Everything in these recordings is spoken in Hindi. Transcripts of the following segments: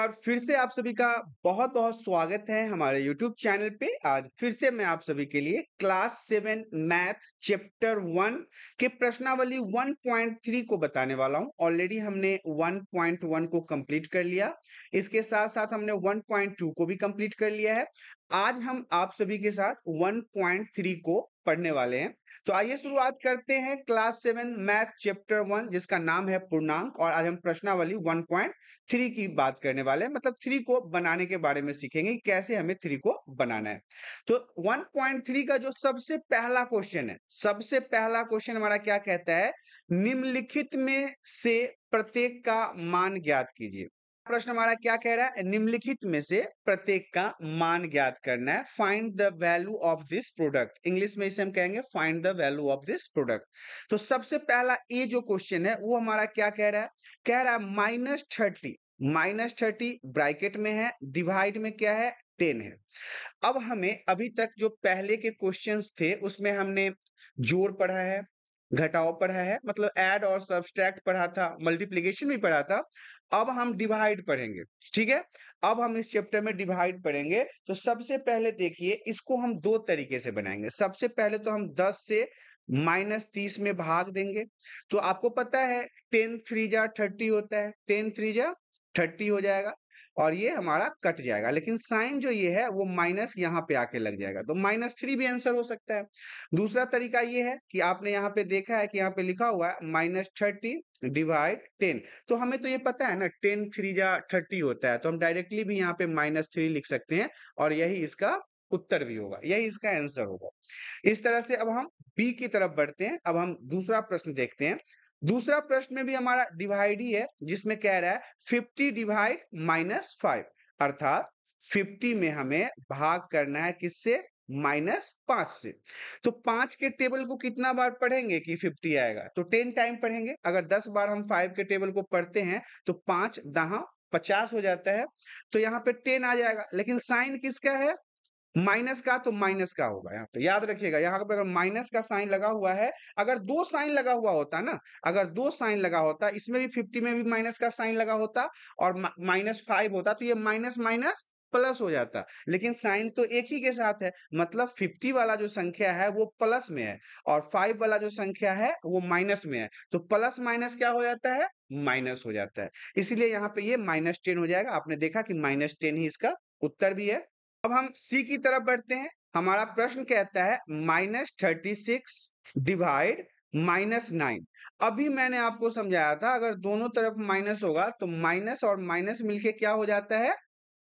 और फिर से आप सभी का बहुत बहुत स्वागत है हमारे YouTube चैनल पे आज फिर से मैं आप सभी के लिए class seven math chapter one के प्रश्नावली 1.3 को बताने वाला हूँ ऑलरेडी हमने 1.1 को कंप्लीट कर लिया इसके साथ साथ हमने 1.2 को भी कंप्लीट कर लिया है आज हम आप सभी के साथ 1.3 को पढ़ने वाले हैं तो आइए शुरुआत करते हैं class seven math chapter one जिसका नाम है पूर्णांक और आज हम प्रश्नावली वन पॉइंट थ्री की बात करने वाले हैं मतलब थ्री को बनाने के बारे में सीखेंगे कैसे हमें थ्री को बनाना है तो वन पॉइंट थ्री का जो सबसे पहला क्वेश्चन है सबसे पहला क्वेश्चन हमारा क्या कहता है निम्नलिखित में से प्रत्येक का मान ज्ञात कीजिए प्रश्न हमारा क्या कह रहा है निम्नलिखित में से प्रत्येक का मान ज्ञात करना है find the value of this product English में इसे हम कहेंगे find the value of this product तो सबसे पहला ए जो क्वेश्चन है वो हमारा क्या कह रहा है कह रहा है minus thirty minus thirty bracket में है डिवाइड में क्या है टेन है अब हमें अभी तक जो पहले के क्वेश्चन थे उसमें हमने जोड़ पढ़ा है घटाओ पढ़ा है मतलब एड और सब्सट्रैक्ट पढ़ा था मल्टीप्लीकेशन भी पढ़ा था अब हम डिवाइड पढ़ेंगे ठीक है अब हम इस चैप्टर में डिवाइड पढ़ेंगे तो सबसे पहले देखिए इसको हम दो तरीके से बनाएंगे सबसे पहले तो हम दस से माइनस तीस में भाग देंगे तो आपको पता है टेन थ्री जा थर्टी होता है टेन थ्री जा थर्टी हो जाएगा और ये हमारा कट जाएगा लेकिन साइन जो ये है वो माइनस यहाँ पे आके लग जाएगा तो माइनस थ्री भी आंसर हो सकता है दूसरा तरीका ये है कि आपने यहाँ पे देखा है कि यहाँ पे लिखा हुआ है माइनस थर्टी डिवाइड टेन तो हमें तो ये पता है ना टेन थ्री या थर्टी होता है तो हम डायरेक्टली भी यहाँ पे माइनस थ्री लिख सकते हैं और यही इसका उत्तर भी होगा यही इसका आंसर होगा इस तरह से अब हम बी की तरफ बढ़ते हैं अब हम दूसरा प्रश्न देखते हैं दूसरा प्रश्न में भी हमारा डिवाइड ही है जिसमें कह रहा है फिफ्टी डिवाइड माइनस फाइव अर्थात फिफ्टी में हमें भाग करना है किससे माइनस पांच से तो पांच के टेबल को कितना बार पढ़ेंगे कि फिफ्टी आएगा तो टेन टाइम पढ़ेंगे अगर दस बार हम फाइव के टेबल को पढ़ते हैं तो पांच दहा पचास हो जाता है तो यहाँ पे टेन आ जाएगा लेकिन साइन किसका है माइनस का तो माइनस का होगा यहाँ पे याद रखिएगा यहाँ पे अगर माइनस का साइन लगा हुआ है अगर दो साइन लगा हुआ होता ना अगर दो साइन लगा होता इसमें भी फिफ्टी में भी माइनस का साइन लगा होता और माइनस फाइव होता तो ये माइनस माइनस प्लस हो जाता लेकिन साइन तो एक ही के साथ है मतलब फिफ्टी वाला जो संख्या है वो प्लस में है और फाइव वाला जो संख्या है वो माइनस में है तो प्लस माइनस क्या हो जाता है माइनस हो जाता है इसीलिए यहाँ पे ये माइनस टेन हो जाएगा आपने देखा कि माइनस टेन ही इसका उत्तर भी है अब हम सी की तरफ बढ़ते हैं हमारा प्रश्न कहता है minus thirty six divide minus nine अभी मैंने आपको समझाया था अगर दोनों तरफ माइनस होगा तो माइनस और माइनस मिलके क्या हो जाता है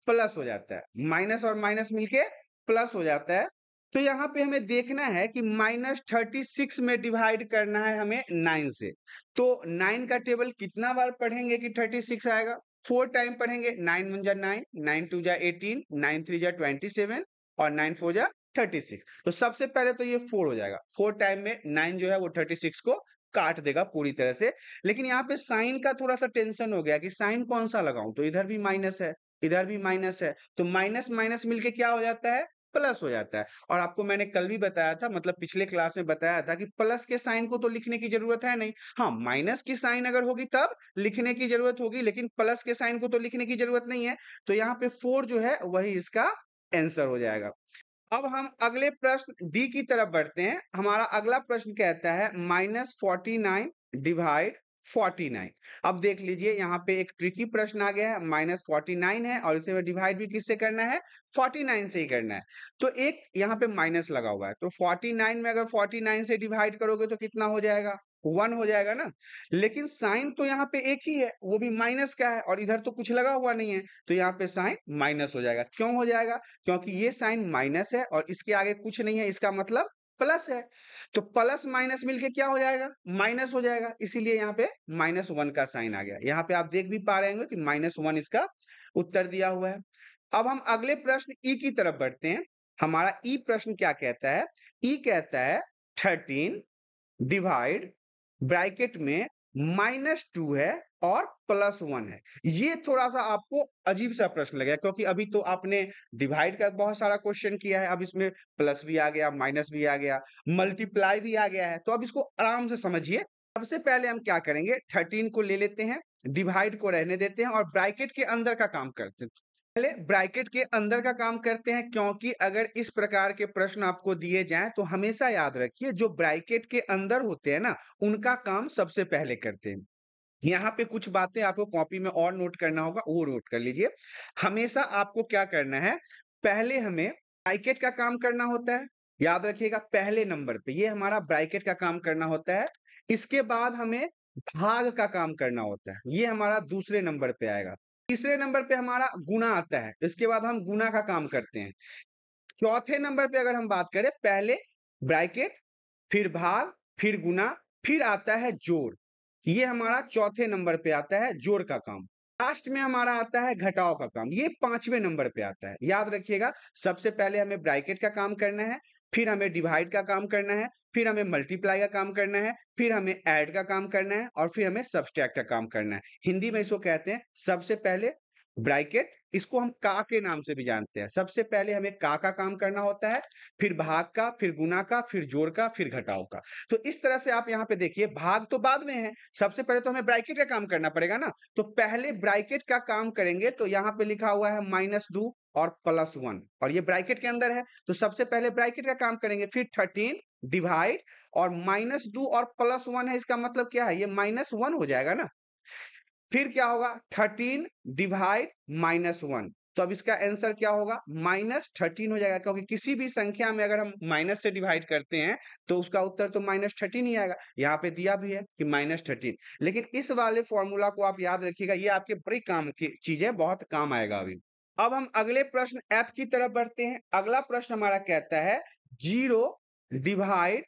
प्लस हो जाता है माइनस और माइनस मिलके प्लस हो जाता है तो यहाँ पे हमें देखना है कि माइनस थर्टी सिक्स में डिवाइड करना है हमें नाइन से तो नाइन का टेबल कितना बार पढ़ेंगे कि थर्टी सिक्स आएगा फोर टाइम पढ़ेंगे नाइन वन जा नाइन नाइन टू जा एटीन नाइन थ्री जा ट्वेंटी सेवन और नाइन फोर जा थर्टी सिक्स तो सबसे पहले तो ये फोर हो जाएगा फोर टाइम में नाइन जो है वो थर्टी सिक्स को काट देगा पूरी तरह से लेकिन यहाँ पे साइन का थोड़ा सा टेंशन हो गया कि साइन कौन सा लगाऊं तो इधर भी माइनस है इधर भी माइनस है तो माइनस माइनस मिलके क्या हो जाता है प्लस हो जाता है और आपको मैंने कल भी बताया था मतलब पिछले क्लास में बताया था कि प्लस के साइन को तो लिखने की जरूरत है नहीं हाँ माइनस की साइन अगर होगी तब लिखने की जरूरत होगी लेकिन प्लस के साइन को तो लिखने की जरूरत नहीं है तो यहाँ पे फोर जो है वही इसका आंसर हो जाएगा अब हम अगले प्रश्न डी की तरफ बढ़ते हैं हमारा अगला प्रश्न कहता है minus forty nine divide forty nine अब देख लीजिए यहाँ पे एक ट्रिकी प्रश्न आ गया है माइनस फोर्टी नाइन है और इसे डिवाइड भी किससे करना है फोर्टी नाइन से ही करना है तो एक यहाँ पे माइनस लगा हुआ है तो फोर्टी नाइन में अगर फोर्टी नाइन से डिवाइड करोगे तो कितना हो जाएगा वन हो जाएगा ना लेकिन साइन तो यहाँ पे एक ही है वो भी माइनस का है और इधर तो कुछ लगा हुआ नहीं है तो यहाँ पे साइन माइनस हो जाएगा क्यों हो जाएगा क्योंकि ये साइन माइनस है और इसके आगे कुछ नहीं है इसका मतलब प्लस है तो प्लस माइनस मिलके क्या हो जाएगा माइनस हो जाएगा इसीलिए यहाँ पे माइनस वन का साइन आ गया यहाँ पे आप देख भी पा रहे होंगे कि माइनस वन इसका उत्तर दिया हुआ है अब हम अगले प्रश्न ई e की तरफ बढ़ते हैं हमारा ई e प्रश्न क्या कहता है ई e कहता है थर्टीन डिवाइड ब्रैकेट में माइनस टू है और प्लस वन है ये थोड़ा सा आपको अजीब सा प्रश्न लगेगा क्योंकि अभी तो आपने डिवाइड का बहुत सारा क्वेश्चन किया है अब इसमें प्लस भी आ गया माइनस भी आ गया मल्टीप्लाई भी आ गया है तो अब इसको आराम से समझिए सबसे पहले हम क्या करेंगे थर्टीन को ले लेते हैं डिवाइड को रहने देते हैं और ब्रैकेट के अंदर का काम करते हैं पहले ब्रैकेट के अंदर का काम करते हैं क्योंकि अगर इस प्रकार के प्रश्न आपको दिए जाएं तो हमेशा याद रखिए जो ब्रैकेट के अंदर होते हैं ना उनका काम सबसे पहले करते हैं यहाँ पे कुछ बातें आपको कॉपी में और नोट करना होगा वो नोट कर लीजिए हमेशा आपको क्या करना है पहले हमें ब्रैकेट का काम करना होता है याद रखिएगा पहले नंबर पे ये हमारा ब्रैकेट का काम करना होता है इसके बाद हमें भाग का काम करना होता है ये हमारा दूसरे नंबर पे आएगा तीसरे नंबर पे हमारा गुना आता है इसके बाद हम गुना का काम करते हैं चौथे नंबर पे अगर हम बात करें पहले ब्रैकेट फिर भाग फिर गुना फिर आता है जोर ये हमारा चौथे नंबर पे आता है जोर का काम लास्ट में हमारा आता है घटाओ का काम ये पांचवें नंबर पे आता है याद रखिएगा सबसे पहले हमें ब्रैकेट का काम करना है फिर हमें डिवाइड का काम करना है फिर हमें मल्टीप्लाई का काम करना है फिर हमें ऐड का काम करना है और फिर हमें सब्सट्रैक्ट का काम करना है हिंदी में इसको कहते हैं सबसे पहले ब्रैकेट इसको हम का के नाम से भी जानते हैं सबसे पहले हमें का का काम करना होता है फिर भाग का फिर गुना का फिर जोड़ का फिर घटाओ का तो इस तरह से आप यहाँ पे देखिए भाग तो बाद में है सबसे पहले तो हमें ब्रैकेट का काम करना पड़ेगा ना तो पहले ब्रैकेट का काम करेंगे तो यहाँ पे लिखा हुआ है माइनस दू और प्लस वन और ये ब्रैकेट के अंदर है तो सबसे पहले ब्रैकेट का काम करेंगे फिर थर्टीन डिवाइड और माइनस टू और प्लस वन है इसका मतलब क्या है ये माइनस वन हो जाएगा ना फिर क्या होगा थर्टीन डिवाइड माइनस वन तो अब इसका आंसर क्या होगा माइनस थर्टीन हो जाएगा क्योंकि किसी भी संख्या में अगर हम माइनस से डिवाइड करते हैं तो उसका उत्तर तो माइनस थर्टीन ही आएगा यहाँ पे दिया भी है कि माइनस थर्टीन लेकिन इस वाले फॉर्मूला को आप याद रखिएगा ये आपके बड़े काम की चीजें बहुत काम आएगा अभी अब हम अगले प्रश्न एफ की तरफ बढ़ते हैं अगला प्रश्न हमारा कहता है जीरो डिवाइड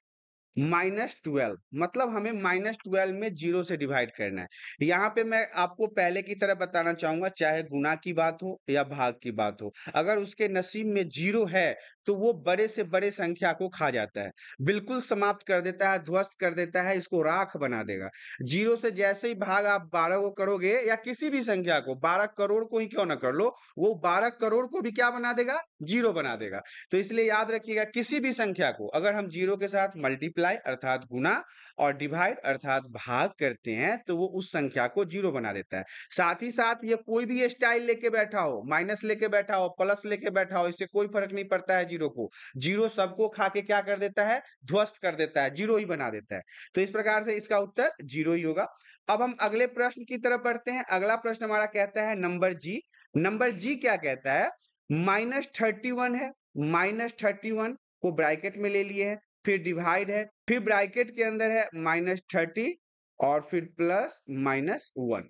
माइनस ट्वेल्व मतलब हमें माइनस ट्वेल्व में जीरो से डिवाइड करना है यहाँ पे मैं आपको पहले की तरह बताना चाहूंगा चाहे गुना की बात हो या भाग की बात हो अगर उसके नसीब में जीरो है तो वो बड़े से बड़े संख्या को खा जाता है बिल्कुल समाप्त कर देता है ध्वस्त कर देता है इसको राख बना देगा जीरो से जैसे ही भाग आप बारह को करोगे या किसी भी संख्या को बारह करोड़ को ही क्यों ना कर लो वो बारह करोड़ को भी क्या बना देगा जीरो बना देगा तो इसलिए याद रखिएगा किसी भी संख्या को अगर हम जीरो के साथ मल्टीप्लाई मल्टीप्लाई अर्थात गुना और डिवाइड अर्थात भाग करते हैं तो वो उस संख्या को जीरो बना देता है साथ ही साथ ये कोई भी स्टाइल लेके बैठा हो माइनस लेके बैठा हो प्लस लेके बैठा हो इससे कोई फर्क नहीं पड़ता है जीरो को जीरो सबको खा के क्या कर देता है ध्वस्त कर देता है जीरो ही बना देता है तो इस प्रकार से इसका उत्तर जीरो ही होगा अब हम अगले प्रश्न की तरफ बढ़ते हैं अगला प्रश्न हमारा कहता है नंबर जी नंबर जी क्या कहता है माइनस थर्टी वन है माइनस थर्टी वन को ब्रैकेट में ले लिए हैं फिर डिवाइड है फिर ब्रैकेट के अंदर है माइनस थर्टी और फिर प्लस माइनस वन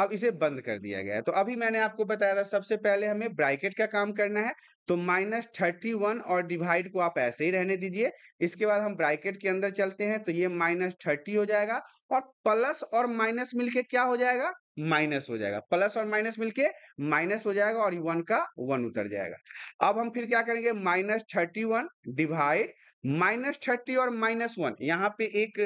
अब इसे बंद कर दिया गया है तो अभी मैंने आपको बताया था सबसे पहले हमें ब्रैकेट का काम करना है तो माइनस थर्टी वन और डिवाइड को आप ऐसे ही रहने दीजिए इसके बाद हम ब्रैकेट के अंदर चलते हैं तो ये माइनस थर्टी हो जाएगा और प्लस और माइनस मिलके क्या हो जाएगा माइनस हो जाएगा प्लस और माइनस मिलके माइनस हो जाएगा और वन का वन उतर जाएगा अब हम फिर क्या करेंगे minus thirty one divide minus thirty और माइनस वन यहाँ पे एक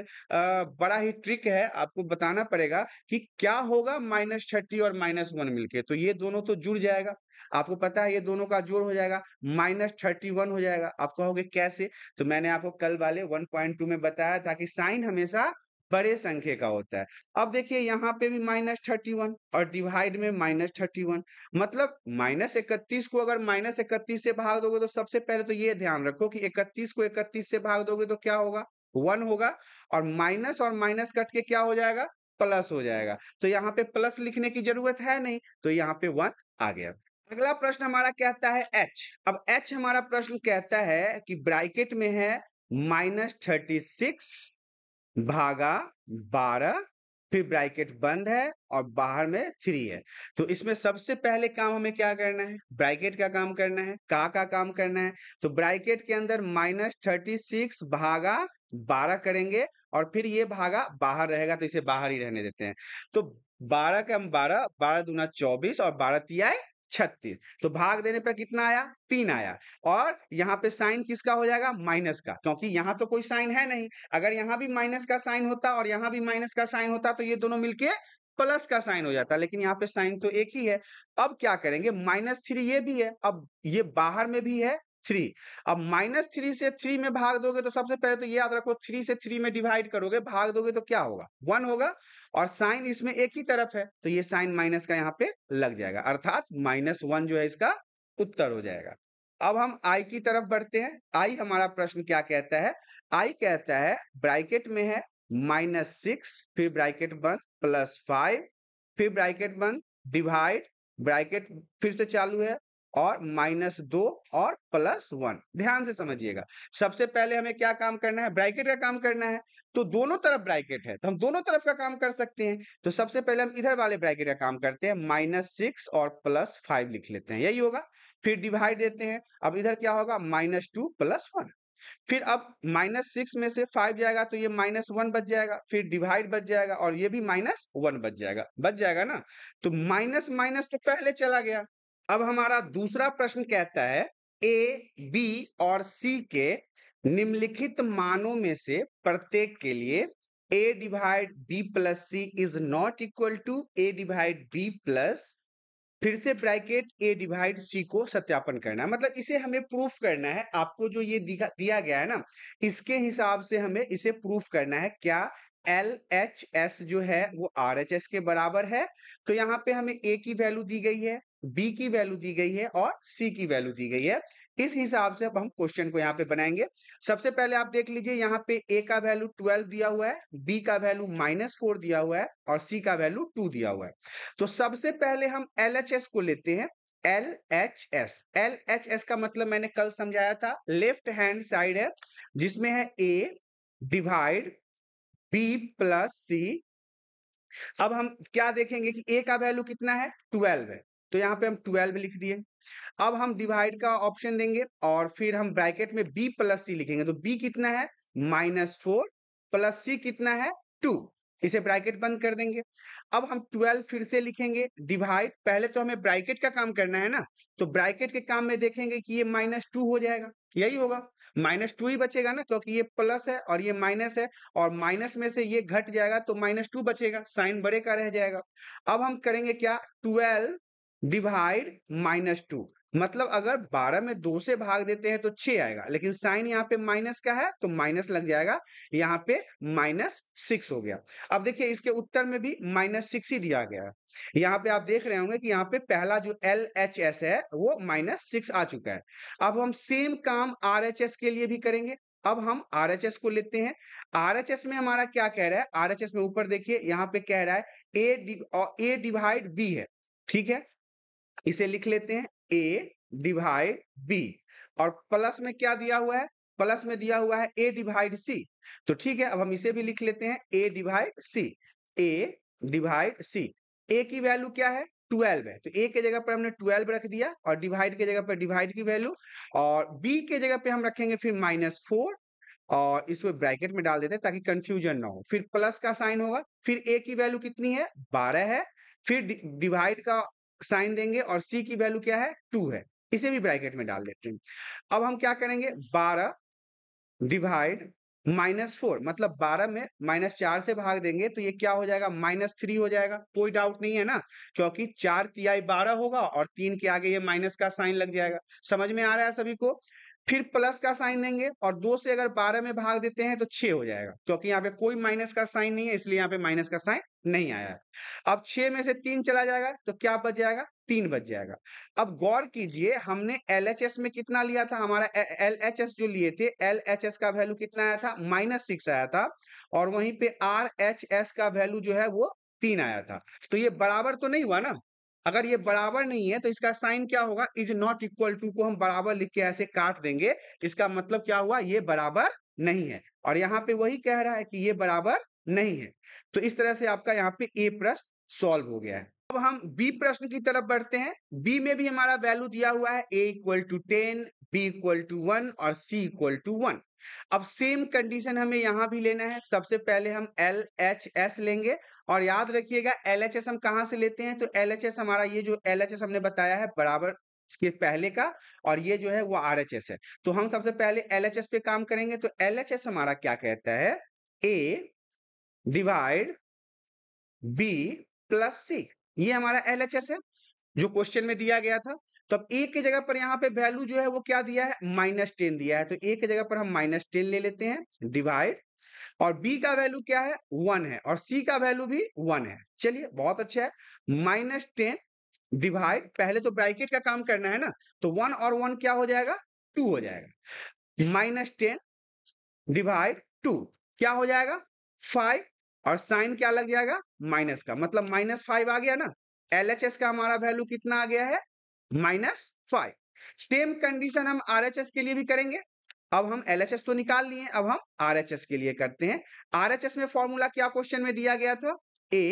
बड़ा ही ट्रिक है आपको बताना पड़ेगा कि क्या होगा माइनस थर्टी और माइनस वन मिलके तो ये दोनों तो जुड़ जाएगा आपको पता है ये दोनों का जोड़ हो जाएगा माइनस थर्टी वन हो जाएगा आप कहोगे कैसे तो मैंने आपको कल वाले वन पॉइंट टू में बताया था कि साइन हमेशा बड़े संख्या का होता है अब देखिए यहाँ पे भी माइनस थर्टी वन और डिवाइड में माइनस थर्टी वन मतलब माइनस इकतीस को अगर माइनस इकतीस से भाग दोगे तो सबसे पहले तो ये ध्यान रखो कि इकतीस को इकतीस से भाग दोगे तो क्या होगा वन होगा और माइनस और माइनस कट के क्या हो जाएगा प्लस हो जाएगा तो यहाँ पे प्लस लिखने की जरूरत है नहीं तो यहाँ पे वन आ गया अगला प्रश्न हमारा कहता है एच अब एच हमारा प्रश्न कहता है कि ब्राइकेट में है माइनस थर्टी सिक्स भागा बारह फिर ब्रैकेट बंद है और बाहर में थ्री है तो इसमें सबसे पहले काम हमें क्या करना है ब्रैकेट का काम करना है का का काम करना है तो ब्रैकेट के अंदर माइनस थर्टी सिक्स भागा बारह करेंगे और फिर ये भागा बाहर रहेगा तो इसे बाहर ही रहने देते हैं तो बारह का बारह बारह दूना चौबीस और बारह तिहाई छत्तीस तो भाग देने पर कितना आया तीन आया और यहाँ पे साइन किसका हो जाएगा माइनस का क्योंकि यहाँ तो कोई साइन है नहीं अगर यहाँ भी माइनस का साइन होता और यहाँ भी माइनस का साइन होता तो ये दोनों मिलके प्लस का साइन हो जाता लेकिन यहाँ पे साइन तो एक ही है अब क्या करेंगे माइनस थ्री ये भी है अब ये बाहर में भी है थ्री अब माइनस थ्री से थ्री में भाग दोगे तो सबसे पहले तो याद रखो थ्री से थ्री में डिवाइड करोगे भाग दोगे तो क्या होगा वन होगा और साइन इसमें एक ही तरफ है तो ये साइन माइनस का यहाँ पे लग जाएगा अर्थात माइनस वन जो है इसका उत्तर हो जाएगा अब हम आई की तरफ बढ़ते हैं आई हमारा प्रश्न क्या कहता है आई कहता है ब्राइकेट में है माइनस सिक्स फिर ब्राइकेट वन प्लस फाइव फिर ब्राइकेट वन डिवाइड ब्राइकेट फिर से चालू है और माइनस दो और प्लस वन ध्यान से समझिएगा सबसे पहले हमें क्या काम करना है ब्रैकेट का काम करना है तो दोनों तरफ ब्रैकेट है तो हम दोनों तरफ का काम कर सकते हैं तो सबसे पहले हम इधर वाले ब्रैकेट का काम करते हैं माइनस सिक्स और प्लस फाइव लिख लेते हैं यही होगा फिर डिवाइड देते हैं अब इधर क्या होगा माइनस टू प्लस वन फिर अब माइनस सिक्स में से फाइव जाएगा तो ये माइनस वन बच जाएगा फिर डिवाइड बच जाएगा और ये भी माइनस वन बच जाएगा बच जाएगा ना तो माइनस माइनस तो पहले चला गया अब हमारा दूसरा प्रश्न कहता है ए बी और सी के निम्नलिखित मानों में से प्रत्येक के लिए a divide b plus c is not equal to a divide b plus फिर से ब्रैकेट ए डिवाइड सी को सत्यापन करना है मतलब इसे हमें प्रूफ करना है आपको जो ये दिया गया है ना इसके हिसाब से हमें इसे प्रूफ करना है क्या एल एच एस जो है वो आर एच एस के बराबर है तो यहाँ पे हमें ए की वैल्यू दी गई है बी की वैल्यू दी गई है और सी की वैल्यू दी गई है इस हिसाब से अब हम क्वेश्चन को यहाँ पे बनाएंगे सबसे पहले आप देख लीजिए यहाँ पे ए का वैल्यू ट्वेल्व दिया हुआ है बी का वैल्यू माइनस फोर दिया हुआ है और सी का वैल्यू टू दिया हुआ है तो सबसे पहले हम एल एच एस को लेते हैं L H S L H S का मतलब मैंने कल समझाया था लेफ्ट हैंड साइड है जिसमें है a divide b plus c अब हम क्या देखेंगे कि ए का वैल्यू कितना है ट्वेल्व है तो यहाँ पे हम ट्वेल्व लिख दिए अब हम डिवाइड का ऑप्शन देंगे और फिर हम ब्रैकेट में बी प्लस सी लिखेंगे तो बी कितना है माइनस फोर प्लस सी कितना है टू इसे ब्रैकेट बंद कर देंगे अब हम ट्वेल्व फिर से लिखेंगे डिवाइड पहले तो हमें ब्रैकेट का काम करना है ना तो ब्रैकेट के काम में देखेंगे कि ये माइनस टू हो जाएगा यही होगा माइनस टू ही बचेगा ना क्योंकि ये प्लस है और ये माइनस है और माइनस में से ये घट जाएगा तो माइनस टू बचेगा साइन बड़े का रह जाएगा अब हम करेंगे क्या ट्वेल्व डिवाइड माइनस टू मतलब अगर 12 में दो से भाग देते हैं तो 6 आएगा लेकिन साइन यहाँ पे माइनस का है तो माइनस लग जाएगा यहाँ पे माइनस सिक्स हो गया अब देखिए इसके उत्तर में भी माइनस सिक्स ही दिया गया है यहाँ पे आप देख रहे होंगे कि यहाँ पे पहला जो एल एच एस है वो माइनस सिक्स आ चुका है अब हम सेम काम आर एच एस के लिए भी करेंगे अब हम आर एच एस को लेते हैं आर एच एस में हमारा क्या कह रहा है आर एच एस में ऊपर देखिए यहाँ पे कह रहा है ए डिवाइड बी है ठीक है इसे लिख लेते हैं ए डिवाइड बी और प्लस में क्या दिया हुआ है प्लस में दिया हुआ है ए डिवाइड सी तो ठीक है अब हम इसे भी लिख लेते हैं a divide C A divide सी ए की वैल्यू क्या है ट्वेल्व है तो ए के जगह पर हमने ट्वेल्व रख दिया और डिवाइड के जगह पर डिवाइड की वैल्यू और बी के जगह पे हम रखेंगे फिर माइनस फोर और इसको ब्रैकेट में डाल देते हैं ताकि कंफ्यूजन ना हो फिर प्लस का साइन होगा फिर ए की वैल्यू कितनी है बारह है फिर डिवाइड का साइन देंगे और सी की वैल्यू क्या है टू है इसे भी ब्रैकेट में डाल देते हैं अब हम क्या करेंगे बारह डिवाइड माइनस फोर मतलब बारह में माइनस चार से भाग देंगे तो ये क्या हो जाएगा माइनस थ्री हो जाएगा कोई डाउट नहीं है ना क्योंकि चार तिहाई बारह होगा और तीन के आगे ये माइनस का साइन लग जाएगा समझ में आ रहा है सभी को फिर प्लस का साइन देंगे और दो से अगर बारह में भाग देते हैं तो छह हो जाएगा क्योंकि यहाँ पे कोई माइनस का साइन नहीं है इसलिए यहाँ पे माइनस का साइन नहीं आया अब छह में से तीन चला जाएगा तो क्या बच जाएगा तीन बच जाएगा अब गौर कीजिए हमने एल में कितना लिया था हमारा एल जो लिए थे एल का वैल्यू कितना आया था माइनस सिक्स आया था और वहीं पे आर का वैल्यू जो है वो तीन आया था तो ये बराबर तो नहीं हुआ ना अगर ये बराबर नहीं है तो इसका साइन क्या होगा इज नॉट इक्वल टू को हम बराबर लिख के ऐसे काट देंगे इसका मतलब क्या हुआ ये बराबर नहीं है और यहाँ पे वही कह रहा है कि ये बराबर नहीं है तो इस तरह से आपका यहाँ पे ए प्रश्न सॉल्व हो गया है अब हम बी प्रश्न की तरफ बढ़ते हैं बी में भी हमारा वैल्यू दिया हुआ है a equal to ten b equal to one और सी इक्वल टू वन अब सेम कंडीशन हमें यहां भी लेना है सबसे पहले हम एल एच एस लेंगे और याद रखिएगा एल एच एस हम कहां से लेते हैं तो एल एच एस हमारा ये जो एल एच एस हमने बताया है बराबर के पहले का और ये जो है वो आर एच एस है तो हम सबसे पहले एल एच एस पे काम करेंगे तो एल एच एस हमारा क्या कहता है a divide b plus c ये हमारा एल है जो क्वेश्चन में दिया गया था तो अब ए के जगह पर यहाँ पे वैल्यू जो है वो क्या दिया है माइनस टेन दिया है तो ए के जगह पर हम माइनस टेन ले लेते हैं डिवाइड और बी का वैल्यू क्या है वन है और सी का वैल्यू भी वन है चलिए बहुत अच्छा है माइनस टेन डिवाइड पहले तो ब्रैकेट का काम करना है ना तो वन और वन क्या हो जाएगा टू हो जाएगा माइनस टेन डिवाइड टू क्या हो जाएगा फाइव और साइन क्या लग जाएगा माइनस का मतलब माइनस फाइव आ गया ना एल का हमारा वैल्यू कितना आ गया है माइनस फाइव सेम कंडीशन हम आर के लिए भी करेंगे अब हम एल तो निकाल लिए अब हम आर के लिए करते हैं आर में फॉर्मूला क्या क्वेश्चन में दिया गया था a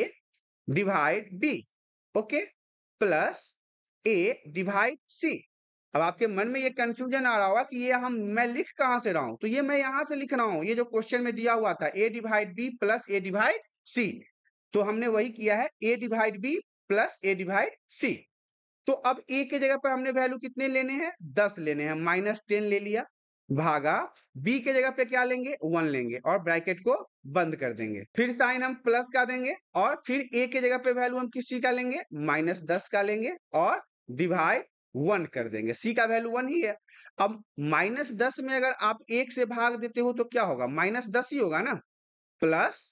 divide b okay plus a divide c अब आपके मन में ये कंफ्यूजन आ रहा होगा कि ये हम मैं लिख कहां से रहा हूं तो ये मैं यहां से लिख रहा हूं ये जो क्वेश्चन में दिया हुआ था a divide b plus a divide c तो हमने वही किया है a divide b plus a divide c तो अब ए के जगह पर हमने वैल्यू कितने लेने हैं दस लेने हैं माइनस टेन ले लिया भागा बी के जगह पे क्या लेंगे वन लेंगे और ब्रैकेट को बंद कर देंगे फिर साइन हम प्लस का देंगे और फिर ए के जगह पे वैल्यू हम किस चीज का लेंगे माइनस दस का लेंगे और डिवाइड वन कर देंगे सी का वैल्यू वन ही है अब माइनस दस में अगर आप एक से भाग देते हो तो क्या होगा माइनस दस ही होगा ना प्लस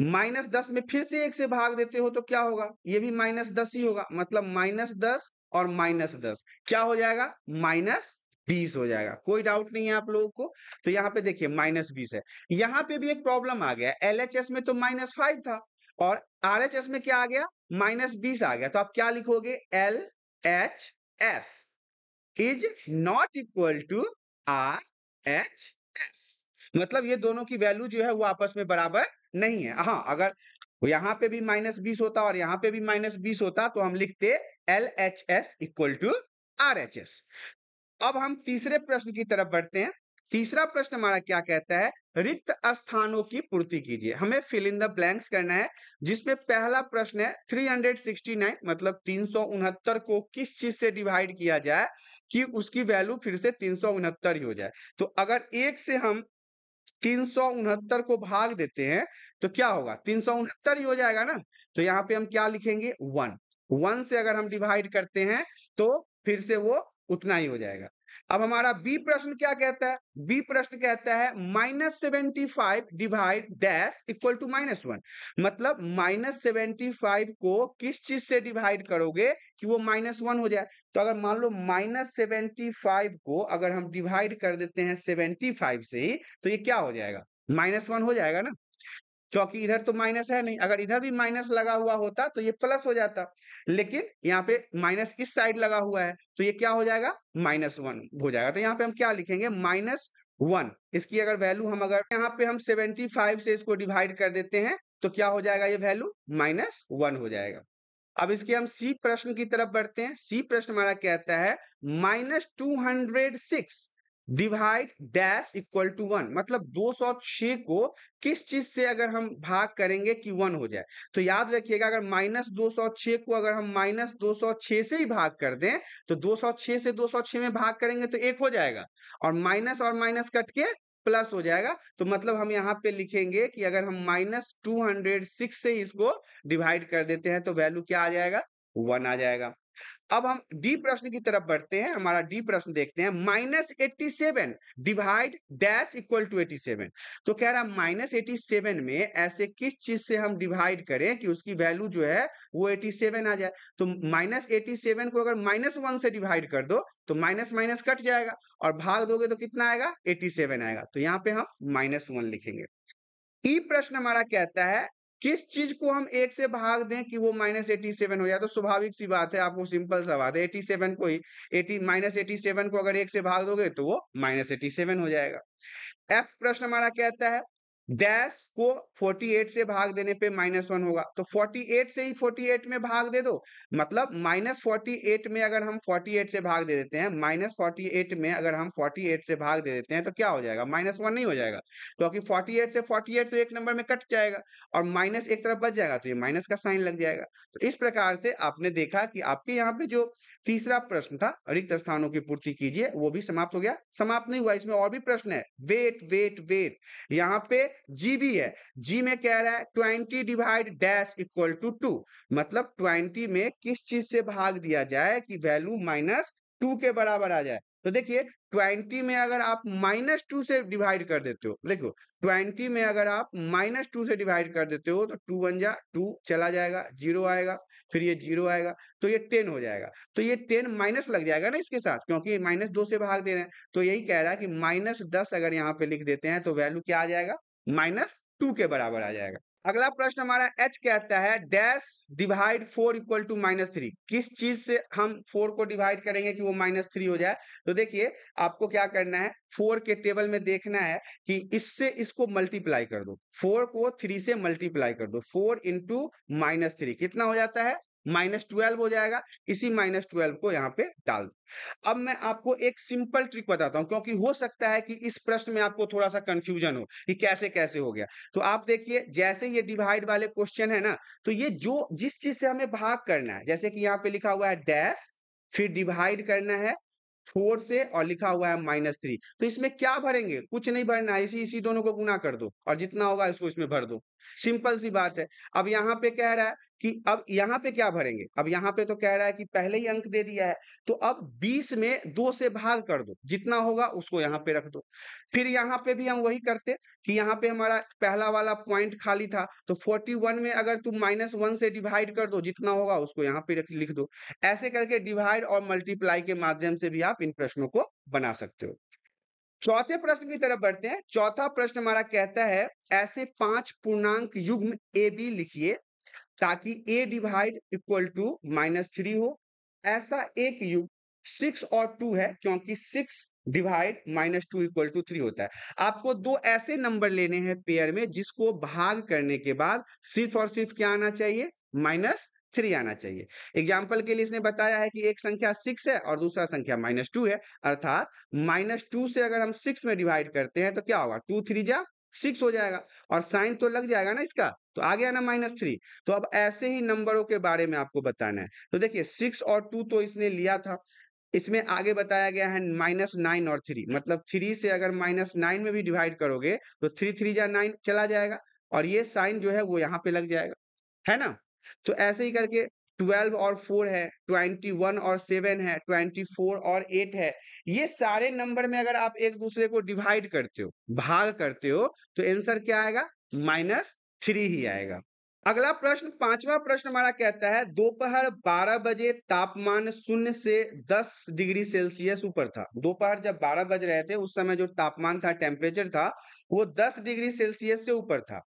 माइनस दस में फिर से एक से भाग देते हो तो क्या होगा ये भी माइनस दस ही होगा मतलब माइनस दस और माइनस दस क्या हो जाएगा माइनस बीस हो जाएगा कोई डाउट नहीं है आप लोगों को तो यहाँ पे देखिए माइनस बीस है यहाँ पे भी एक प्रॉब्लम आ गया एल में तो माइनस फाइव था और आर में क्या आ गया माइनस बीस आ गया तो आप क्या लिखोगे L H S is not equal to R H S मतलब ये दोनों की वैल्यू जो है वो आपस में बराबर नहीं है हाँ अगर यहाँ पे भी माइनस बीस होता और यहाँ पे भी माइनस बीस होता तो हम लिखते L H S equal to R H S अब हम तीसरे प्रश्न की तरफ बढ़ते हैं तीसरा प्रश्न हमारा क्या कहता है रिक्त स्थानों की पूर्ति कीजिए हमें फिल इन द ब्लैंक्स करना है जिसमें पहला प्रश्न है 369 मतलब तीन को किस चीज से डिवाइड किया जाए कि उसकी वैल्यू फिर से तीन ही हो जाए तो अगर एक से हम तीन को भाग देते हैं तो क्या होगा तीन ही हो जाएगा ना तो यहाँ पे हम क्या लिखेंगे वन वन से अगर हम डिवाइड करते हैं तो फिर से वो उतना ही हो जाएगा अब हमारा बी प्रश्न क्या कहता है बी प्रश्न कहता है minus seventy five divide dash equal to minus one मतलब माइनस सेवेंटी फाइव को किस चीज से डिवाइड करोगे कि वो माइनस वन हो जाए तो अगर मान लो माइनस सेवेंटी फाइव को अगर हम डिवाइड कर देते हैं सेवेंटी फाइव से ही तो ये क्या हो जाएगा माइनस वन हो जाएगा ना क्योंकि इधर तो माइनस है नहीं अगर इधर भी माइनस लगा हुआ होता तो ये प्लस हो जाता लेकिन यहाँ पे माइनस इस साइड लगा हुआ है तो ये क्या हो जाएगा माइनस वन हो जाएगा तो यहाँ पे हम क्या लिखेंगे माइनस वन इसकी अगर वैल्यू हम अगर यहाँ पे हम सेवेंटी फाइव से इसको डिवाइड कर देते हैं तो क्या हो जाएगा ये वैल्यू माइनस वन हो जाएगा अब इसके हम सी प्रश्न की तरफ बढ़ते हैं सी प्रश्न हमारा कहता है minus two hundred six divide dash equal to one मतलब 206 को किस चीज से अगर हम भाग करेंगे कि वन हो जाए तो याद रखिएगा अगर माइनस दो को अगर हम माइनस दो से ही भाग कर दें तो 206 से 206 में भाग करेंगे तो एक हो जाएगा और माइनस और माइनस कट के प्लस हो जाएगा तो मतलब हम यहाँ पे लिखेंगे कि अगर हम माइनस टू से इसको डिवाइड कर देते हैं तो वैल्यू क्या आ जाएगा वन आ जाएगा अब हम डी प्रश्न की तरफ बढ़ते हैं हमारा डी प्रश्न देखते हैं minus eighty seven divide dash equal to eighty seven तो कह रहा माइनस एटी सेवन में ऐसे किस चीज से हम डिवाइड करें कि उसकी वैल्यू जो है वो एटी सेवन आ जाए तो माइनस एटी सेवन को अगर माइनस वन से डिवाइड कर दो तो माइनस माइनस कट जाएगा और भाग दोगे तो कितना आएगा एटी सेवन आएगा तो यहाँ पे हम माइनस वन लिखेंगे ई e प्रश्न हमारा कहता है किस चीज को हम एक से भाग दें कि वो माइनस एटी सेवन हो जाए तो स्वाभाविक सी बात है आपको सिंपल सा बात है एटी सेवन को ही एटी माइनस एटी सेवन को अगर एक से भाग दोगे तो वो माइनस एटी सेवन हो जाएगा एफ प्रश्न हमारा कहता है डैश को 48 से भाग देने पे माइनस वन होगा तो 48 से ही 48 में भाग दे दो मतलब माइनस फोर्टी में अगर हम 48 से भाग दे देते हैं माइनस फोर्टी में अगर हम 48 से भाग दे देते हैं तो क्या हो जाएगा माइनस वन नहीं हो जाएगा क्योंकि तो 48 से 48 तो एक नंबर में कट जाएगा और माइनस एक तरफ बच जाएगा तो ये माइनस का साइन लग जाएगा तो इस प्रकार से आपने देखा कि आपके यहाँ पे जो तीसरा प्रश्न था रिक्त स्थानों की पूर्ति कीजिए वो भी समाप्त हो गया समाप्त नहीं हुआ इसमें और भी प्रश्न है वेट वेट वेट यहाँ पे जीबी है जी में कह रहा है twenty divide dash equal to two मतलब ट्वेंटी में किस चीज से भाग दिया जाए कि वैल्यू माइनस टू के बराबर आ जाए तो देखिए ट्वेंटी में अगर आप माइनस टू से डिवाइड कर देते हो देखो ट्वेंटी में अगर आप माइनस टू से डिवाइड कर देते हो तो टू बन जा टू चला जाएगा जीरो आएगा फिर ये जीरो आएगा तो ये टेन हो जाएगा तो ये टेन माइनस लग जाएगा ना इसके साथ क्योंकि माइनस दो से भाग दे रहे हैं तो यही कह रहा है कि माइनस दस अगर यहाँ पे लिख देते हैं तो वैल्यू क्या आ जाएगा माइनस टू के बराबर आ जाएगा अगला प्रश्न हमारा एच कहता है dash divide four equal to minus three किस चीज से हम फोर को डिवाइड करेंगे कि वो माइनस थ्री हो जाए तो देखिए आपको क्या करना है फोर के टेबल में देखना है कि इससे इसको मल्टीप्लाई कर दो फोर को थ्री से मल्टीप्लाई कर दो फोर इंटू माइनस थ्री कितना हो जाता है माइनस ट्वेल्व हो जाएगा इसी माइनस ट्वेल्व को यहाँ पे डाल दो अब मैं आपको एक सिंपल ट्रिक बताता हूं क्योंकि हो सकता है कि इस प्रश्न में आपको थोड़ा सा कंफ्यूजन हो कि कैसे कैसे हो गया तो आप देखिए जैसे ये डिवाइड वाले क्वेश्चन है ना तो ये जो जिस चीज से हमें भाग करना है जैसे कि यहाँ पे लिखा हुआ है डैश फिर डिवाइड करना है फोर से और लिखा हुआ है माइनस थ्री तो इसमें क्या भरेंगे कुछ नहीं भरना है इसी इसी दोनों को गुना कर दो और जितना होगा इसको इसमें भर दो सिंपल सी बात है अब यहाँ पे कह रहा है कि अब यहाँ पे क्या भरेंगे अब यहाँ पे तो कह रहा है कि पहले ही अंक दे दिया है तो अब 20 में दो से भाग कर दो जितना होगा उसको यहाँ पे रख दो फिर यहाँ पे भी हम वही करते कि यहाँ पे हमारा पहला वाला पॉइंट खाली था तो 41 में अगर तुम माइनस वन से डिवाइड कर दो जितना होगा उसको यहाँ पे लिख दो ऐसे करके डिवाइड और मल्टीप्लाई के माध्यम से भी आप इन प्रश्नों को बना सकते हो चौथे प्रश्न की तरफ बढ़ते हैं चौथा प्रश्न हमारा कहता है ऐसे पांच पूर्णांक युग्म ए बी लिखिए ताकि a divide equal to minus three हो ऐसा एक युग सिक्स और टू है क्योंकि six divide minus two equal to three होता है आपको दो ऐसे नंबर लेने हैं पेयर में जिसको भाग करने के बाद सिर्फ और सिर्फ क्या आना चाहिए माइनस थ्री आना चाहिए एग्जाम्पल के लिए इसने बताया है कि एक संख्या सिक्स है और दूसरा संख्या माइनस टू है अर्थात माइनस टू से अगर हम सिक्स में डिवाइड करते हैं तो क्या होगा टू थ्री जा सिक्स हो जाएगा और साइन तो लग जाएगा ना इसका तो आ गया ना माइनस थ्री तो अब ऐसे ही नंबरों के बारे में आपको बताना है तो देखिए सिक्स और टू तो इसने लिया था इसमें आगे बताया गया है माइनस नाइन और थ्री मतलब थ्री से अगर माइनस नाइन में भी डिवाइड करोगे तो थ्री थ्री या नाइन चला जाएगा और ये साइन जो है वो यहाँ पे लग जाएगा है ना तो ऐसे ही करके ट्वेल्व और फोर है ट्वेंटी वन और सेवन है ट्वेंटी फोर और एट है ये सारे नंबर में अगर आप एक दूसरे को डिवाइड करते हो भाग करते हो तो आंसर क्या आएगा माइनस थ्री ही आएगा अगला प्रश्न पांचवा प्रश्न हमारा कहता है दोपहर 12 बजे तापमान शून्य से 10 डिग्री सेल्सियस ऊपर था दोपहर जब 12 बज रहे थे उस समय जो तापमान था टेम्परेचर था वो 10 डिग्री सेल्सियस से ऊपर था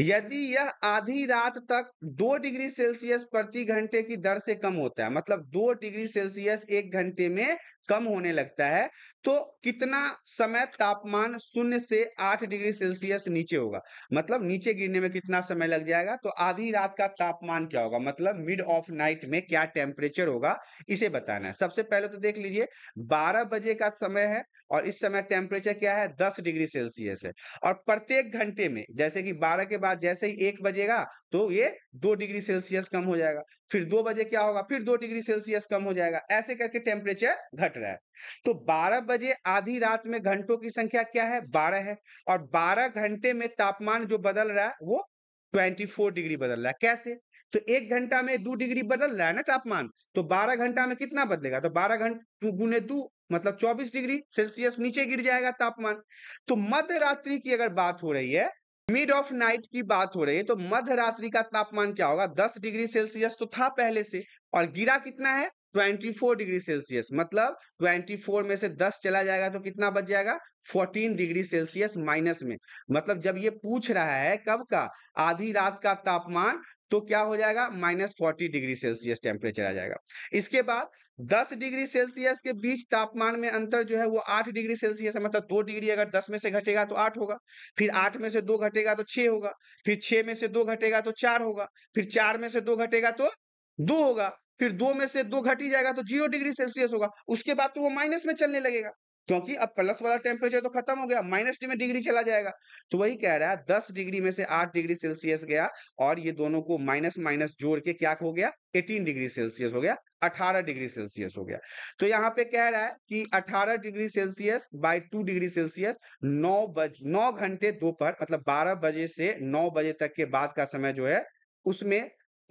यदि यह आधी रात तक 2 डिग्री सेल्सियस प्रति घंटे की दर से कम होता है मतलब 2 डिग्री सेल्सियस एक घंटे में कम होने लगता है तो कितना समय तापमान शून्य से आठ डिग्री सेल्सियस नीचे होगा मतलब नीचे गिरने में कितना समय लग जाएगा तो आधी रात का तापमान क्या होगा मतलब मिड ऑफ नाइट में क्या टेम्परेचर होगा इसे बताना है सबसे पहले तो देख लीजिए 12 बजे का समय है और इस समय टेम्परेचर क्या है 10 डिग्री सेल्सियस है और प्रत्येक घंटे में जैसे कि 12 के बाद जैसे ही एक बजेगा तो ये दो डिग्री सेल्सियस कम हो जाएगा फिर दो बजे क्या होगा फिर दो डिग्री सेल्सियस कम हो जाएगा ऐसे करके टेम्परेचर घट रहा है तो 12 बजे आधी रात में घंटों की संख्या क्या है 12 है और 12 घंटे में तापमान जो बदल रहा है वो 24 डिग्री बदल रहा है कैसे तो एक घंटा में दो डिग्री बदल रहा है ना तापमान तो 12 घंटा में कितना बदलेगा तो 12 घंटे गुने दो मतलब 24 डिग्री सेल्सियस नीचे गिर जाएगा तापमान तो मध्य रात्रि की अगर बात हो रही है मिड ऑफ नाइट की बात हो रही है तो मध्य रात्रि का तापमान क्या होगा 10 डिग्री सेल्सियस तो था पहले से और गिरा कितना है 24 डिग्री सेल्सियस मतलब 24 में से 10 चला जाएगा तो कितना बच जाएगा 14 डिग्री सेल्सियस माइनस में मतलब जब ये पूछ रहा है कब का आधी रात का तापमान तो क्या हो जाएगा minus forty degree Celsius temperature आ जाएगा इसके बाद 10 डिग्री सेल्सियस के बीच तापमान में अंतर जो है वो 8 डिग्री सेल्सियस है मतलब दो डिग्री अगर 10 में से घटेगा तो 8 होगा फिर 8 में से दो घटेगा तो 6 होगा फिर 6 में से दो घटेगा तो 4 होगा फिर 4 में से दो घटेगा तो दो होगा फिर दो में से दो घट ही जाएगा तो जीरो डिग्री सेल्सियस होगा उसके बाद तो वो माइनस में चलने लगेगा क्योंकि अब प्लस वाला टेम्परेचर तो खत्म हो गया माइनस में डिग्री चला जाएगा तो वही कह रहा है दस डिग्री में से आठ डिग्री सेल्सियस गया और ये दोनों को माइनस माइनस जोड़ के क्या हो गया एटीन डिग्री सेल्सियस हो गया अठारह डिग्री सेल्सियस हो गया तो यहाँ पे कह रहा है कि अठारह degree Celsius by two degree Celsius नौ बज नौ घंटे दोपहर मतलब बारह बजे से नौ बजे तक के बाद का समय जो है उसमें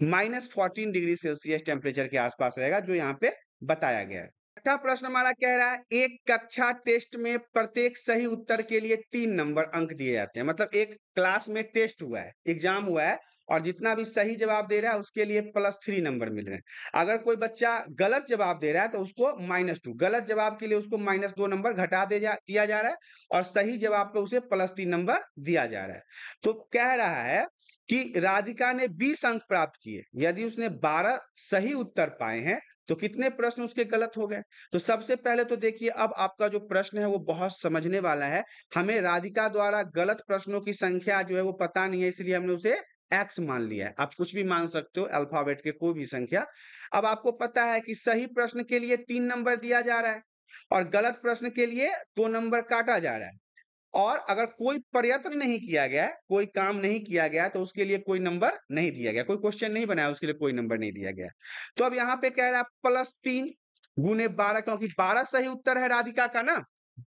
minus fourteen degree Celsius temperature के आसपास रहेगा जो यहाँ पे बताया गया है छठा प्रश्न हमारा कह रहा है एक कक्षा टेस्ट में प्रत्येक सही उत्तर के लिए तीन नंबर अंक दिए जाते हैं मतलब एक क्लास में टेस्ट हुआ है एग्जाम हुआ है और जितना भी सही जवाब दे रहा है उसके लिए प्लस थ्री नंबर मिल रहे हैं अगर कोई बच्चा गलत जवाब दे रहा है तो उसको माइनस टू गलत जवाब के लिए उसको माइनस दो नंबर घटा दे जा दिया जा रहा है और सही जवाब पे उसे प्लस तीन नंबर दिया जा रहा है तो कह रहा है कि राधिका ने बीस अंक प्राप्त किए यदि उसने बारह सही उत्तर पाए हैं तो कितने प्रश्न उसके गलत हो गए तो सबसे पहले तो देखिए अब आपका जो प्रश्न है वो बहुत समझने वाला है हमें राधिका द्वारा गलत प्रश्नों की संख्या जो है वो पता नहीं है इसलिए हमने उसे एक्स मान लिया है आप कुछ भी मान सकते हो अल्फाबेट के कोई भी संख्या अब आपको पता है कि सही प्रश्न के लिए तीन नंबर दिया जा रहा है और गलत प्रश्न के लिए दो नंबर काटा जा रहा है और अगर कोई प्रयत्न नहीं किया गया कोई काम नहीं किया गया तो उसके लिए कोई नंबर नहीं दिया गया कोई क्वेश्चन नहीं बनाया उसके लिए कोई नंबर नहीं दिया गया तो अब यहाँ पे कह रहा है प्लस तीन गुने बारह क्योंकि बारह सही उत्तर है राधिका का ना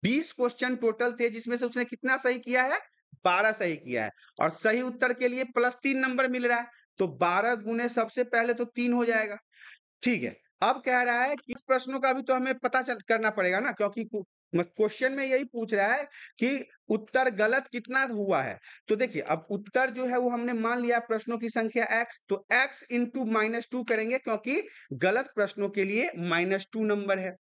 बीस क्वेश्चन टोटल थे जिसमें से उसने कितना सही किया है बारह सही किया है और सही उत्तर के लिए प्लस तीन नंबर मिल रहा है तो बारह गुने सबसे पहले तो तीन हो जाएगा ठीक है अब कह रहा है कि प्रश्नों का भी तो हमें पता चल करना पड़ेगा ना क्योंकि क्वेश्चन में यही पूछ रहा है कि उत्तर गलत कितना हुआ है तो देखिए अब उत्तर जो है वो हमने मान लिया प्रश्नों की संख्या x तो x इंटू माइनस टू करेंगे क्योंकि गलत प्रश्नों के लिए माइनस टू नंबर है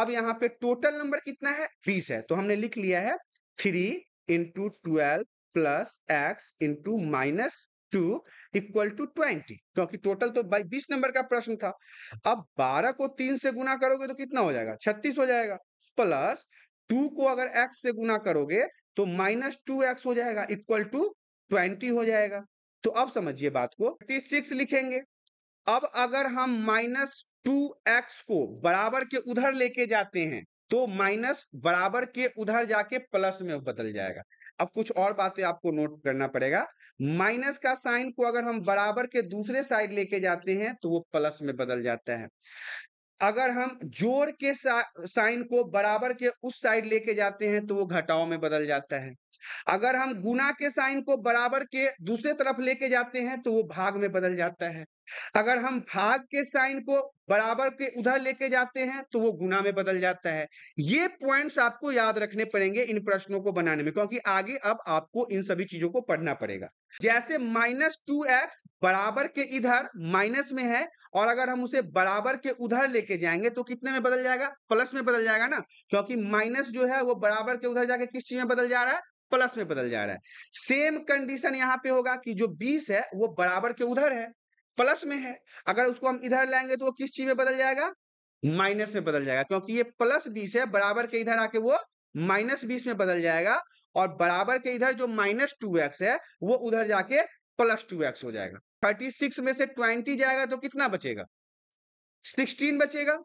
अब यहाँ पे टोटल नंबर कितना है बीस है तो हमने लिख लिया है three into twelve plus x into minus two equal to twenty क्योंकि टोटल तो बीस नंबर का प्रश्न था अब बारह को तीन से गुना करोगे तो कितना हो जाएगा छत्तीस हो जाएगा प्लस टू को अगर एक्स से गुना करोगे तो माइनस टू एक्स हो जाएगा इक्वल टू ट्वेंटी हो जाएगा तो अब समझिए बात को थर्टी सिक्स लिखेंगे अब अगर हम माइनस टू एक्स को बराबर के उधर लेके जाते हैं तो माइनस बराबर के उधर जाके प्लस में बदल जाएगा अब कुछ और बातें आपको नोट करना पड़ेगा माइनस का साइन को अगर हम बराबर के दूसरे साइड लेके जाते हैं तो वो प्लस में बदल जाता है अगर हम जोड़ के साइन को बराबर के उस साइड लेके जाते हैं तो वो घटाओ में बदल जाता है अगर हम गुना के साइन को बराबर के दूसरे तरफ लेके जाते हैं तो वो भाग में बदल जाता है अगर हम भाग के साइन को बराबर के उधर लेके जाते हैं तो वो गुना में बदल जाता है ये पॉइंट्स आपको याद रखने पड़ेंगे इन प्रश्नों को बनाने में क्योंकि आगे अब आपको इन सभी चीजों को पढ़ना पड़ेगा जैसे माइनस टू एक्स बराबर के इधर माइनस में है और अगर हम उसे बराबर के उधर लेके जाएंगे तो कितने में बदल जाएगा प्लस में बदल जाएगा ना क्योंकि माइनस जो है वो बराबर के उधर जाके किस चीज में बदल जा रहा है प्लस में बदल जा रहा है सेम कंडीशन यहाँ पे होगा कि जो 20 है वो बराबर के उधर है प्लस में है अगर उसको हम इधर लाएंगे तो वो किस चीज में बदल जाएगा माइनस में बदल जाएगा क्योंकि ये प्लस बीस है बराबर के इधर आके वो माइनस बीस में बदल जाएगा और बराबर के इधर जो माइनस टू एक्स है वो उधर जाके प्लस टू एक्स हो जाएगा थर्टी सिक्स में से ट्वेंटी जाएगा तो कितना बचेगा सिक्सटीन बचेगा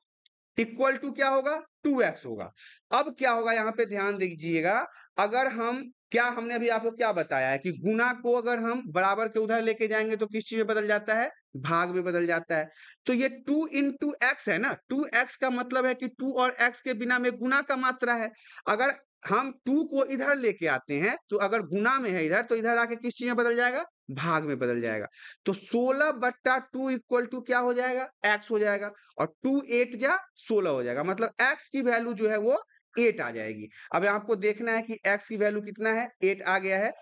इक्वल टू क्या होगा टू एक्स होगा अब क्या होगा यहाँ पे ध्यान दीजिएगा अगर हम क्या हमने अभी आपको क्या बताया है कि गुना को अगर हम बराबर के उधर लेके जाएंगे तो किस चीज में बदल जाता है भाग में बदल जाता है तो ये टू इन टू एक्स है ना टू एक्स का मतलब है कि टू और एक्स के बिना में गुना का मात्रा है अगर हम टू को इधर लेके आते हैं तो अगर गुना में है इधर तो इधर आके किस चीज में बदल जाएगा भाग में बदल जाएगा तो 16 बट्टा टू इक्वल टू क्या हो जाएगा x हो जाएगा और 2 एट जा 16 हो जाएगा मतलब x की वैल्यू जो है वो 8 आ जाएगी अब आपको देखना है कि x की वैल्यू कितना है 8 आ गया है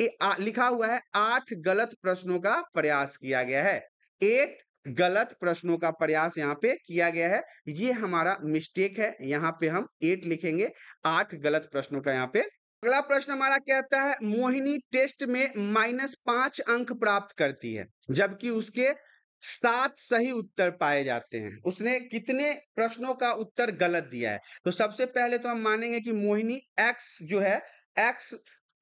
ए, आ, लिखा हुआ है आठ गलत प्रश्नों का प्रयास किया गया है एट गलत प्रश्नों का प्रयास यहाँ पे किया गया है ये हमारा मिस्टेक है यहाँ पे हम एट लिखेंगे आठ गलत प्रश्नों का यहाँ पे अगला प्रश्न हमारा कहता है मोहिनी टेस्ट में माइनस पांच अंक प्राप्त करती है जबकि उसके सात सही उत्तर पाए जाते हैं उसने कितने प्रश्नों का उत्तर गलत दिया है तो सबसे पहले तो हम मानेंगे कि मोहिनी एक्स जो है एक्स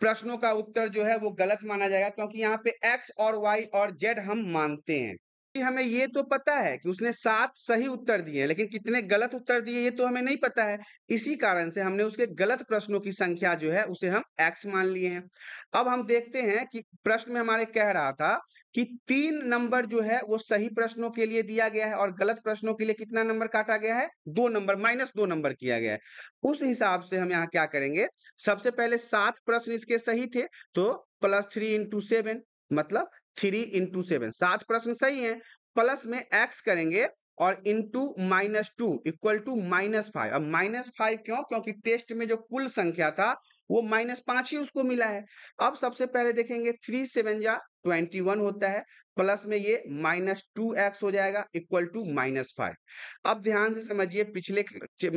प्रश्नों का उत्तर जो है वो गलत माना जाएगा क्योंकि यहाँ पे एक्स और वाई और जेड हम मानते हैं हमें ये तो पता है कि उसने सात सही उत्तर दिए लेकिन कितने गलत उत्तर दिए ये तो हमें नहीं पता है इसी कारण से हमने उसके गलत प्रश्नों की संख्या जो है उसे हम एक्स मान लिए हैं अब हम देखते हैं कि प्रश्न में हमारे कह रहा था कि तीन नंबर जो है वो सही प्रश्नों के लिए दिया गया है और गलत प्रश्नों के लिए कितना नंबर काटा गया है दो नंबर माइनस दो नंबर किया गया है उस हिसाब से हम यहाँ क्या करेंगे सबसे पहले सात प्रश्न इसके सही थे तो प्लस थ्री इंटू सेवन मतलब थ्री इंटू सेवन सात प्रश्न सही है प्लस में एक्स करेंगे और into minus two equal to minus five अब माइनस फाइव क्यों क्योंकि टेस्ट में जो कुल संख्या था वो माइनस पांच ही उसको मिला है अब सबसे पहले देखेंगे थ्री सेवन या ट्वेंटी वन होता है प्लस में ये माइनस टू एक्स हो जाएगा इक्वल टू माइनस फाइव अब ध्यान से समझिए पिछले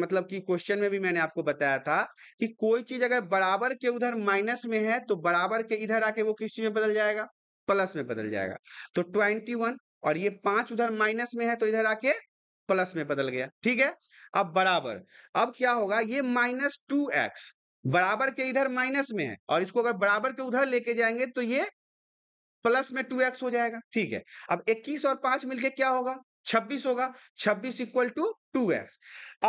मतलब कि क्वेश्चन में भी मैंने आपको बताया था कि कोई चीज अगर बराबर के उधर माइनस में है तो बराबर के इधर आके वो किस चीज में बदल जाएगा प्लस में बदल जाएगा तो ट्वेंटी वन और ये पांच उधर माइनस में है तो इधर आके प्लस में बदल गया ठीक है अब बराबर अब क्या होगा ये माइनस टू एक्स बराबर के इधर माइनस में है और इसको अगर बराबर के उधर लेके जाएंगे तो ये प्लस में टू एक्स हो जाएगा ठीक है अब इक्कीस और पांच मिलके क्या होगा छब्बीस होगा छब्बीस इक्वल टू टू एक्स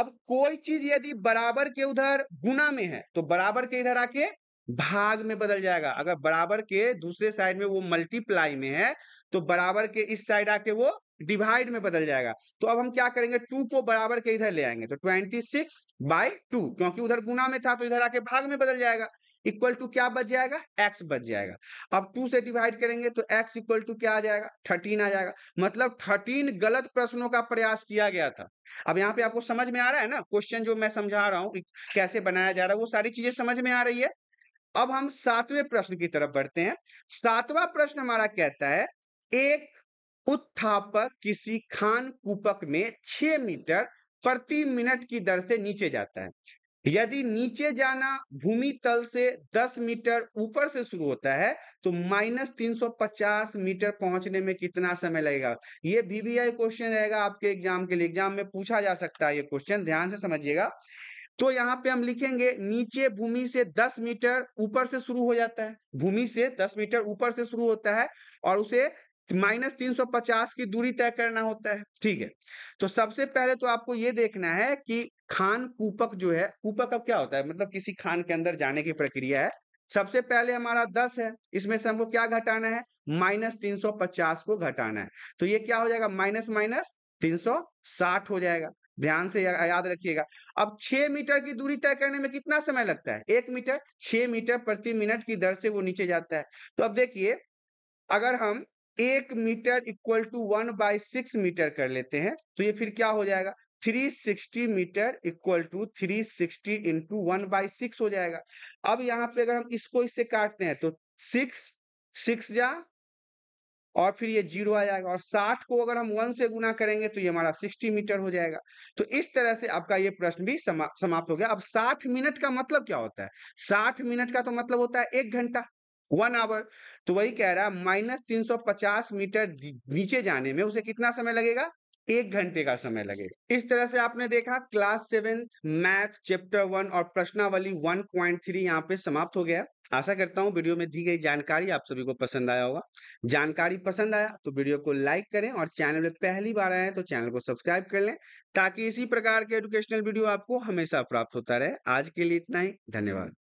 अब कोई चीज यदि बराबर के उधर गुना में है तो बराबर के इधर आके भाग में बदल जाएगा अगर बराबर के दूसरे साइड में वो मल्टीप्लाई में है तो बराबर के इस साइड आके वो डिवाइड में बदल जाएगा तो अब हम क्या करेंगे टू को बराबर के इधर ले आएंगे तो ट्वेंटी सिक्स बाई टू क्योंकि उधर गुना में था तो इधर आके भाग में बदल जाएगा इक्वल टू क्या बच जाएगा एक्स बच जाएगा अब टू से डिवाइड करेंगे तो एक्स इक्वल टू क्या आ जाएगा थर्टीन आ जाएगा मतलब थर्टीन गलत प्रश्नों का प्रयास किया गया था अब यहाँ पे आपको समझ में आ रहा है ना क्वेश्चन जो मैं समझा रहा हूँ कैसे बनाया जा रहा है वो सारी चीजें समझ में आ रही है अब हम सातवें प्रश्न की तरफ बढ़ते हैं सातवां प्रश्न हमारा कहता है एक उत्थापक किसी खान कूपक में छह मीटर प्रति मिनट की दर से नीचे जाता है यदि नीचे जाना भूमि तल से 10 मीटर ऊपर से शुरू होता है तो माइनस तीन मीटर पहुंचने में कितना समय लगेगा ये बीबीआई क्वेश्चन रहेगा आपके एग्जाम के लिए एग्जाम में पूछा जा सकता है ये क्वेश्चन ध्यान से समझिएगा तो यहाँ पे हम लिखेंगे नीचे भूमि से 10 मीटर ऊपर से शुरू हो जाता है भूमि से 10 मीटर ऊपर से शुरू होता है और उसे माइनस तीन सौ पचास की दूरी तय करना होता है ठीक है तो सबसे पहले तो आपको ये देखना है कि खान कूपक जो है कूपक अब क्या होता है मतलब किसी खान के अंदर जाने की प्रक्रिया है सबसे पहले हमारा दस है इसमें से हमको क्या घटाना है माइनस तीन सौ पचास को घटाना है तो ये क्या हो जाएगा माइनस माइनस तीन सौ साठ हो जाएगा ध्यान से या, याद रखिएगा अब छह मीटर की दूरी तय करने में कितना समय लगता है एक मीटर छह मीटर प्रति मिनट की दर से वो नीचे जाता है तो अब देखिए अगर हम एक metre equal to one by six metre कर लेते हैं तो ये फिर क्या हो जाएगा 360 metre equal to 360 sixty into one by six हो जाएगा अब यहाँ पे अगर हम इसको इससे काटते हैं तो सिक्स सिक्स जा और फिर ये जीरो आ जाएगा और साठ को अगर हम वन से गुना करेंगे तो ये हमारा सिक्सटी मीटर हो जाएगा तो इस तरह से आपका ये प्रश्न भी समा, समाप्त हो गया अब साठ मिनट का मतलब क्या होता है साठ मिनट का तो मतलब होता है एक घंटा वन आवर तो वही कह रहा है माइनस तीन सौ पचास मीटर नीचे जाने में उसे कितना समय लगेगा एक घंटे का समय लगेगा इस तरह से आपने देखा class seventh math chapter one और प्रश्नावली वन पॉइंट थ्री यहाँ पे समाप्त हो गया आशा करता हूँ वीडियो में दी गई जानकारी आप सभी को पसंद आया होगा जानकारी पसंद आया तो वीडियो को लाइक करें और चैनल में पहली बार आए तो चैनल को सब्सक्राइब कर लें ताकि इसी प्रकार के एजुकेशनल वीडियो आपको हमेशा प्राप्त होता रहे आज के लिए इतना ही धन्यवाद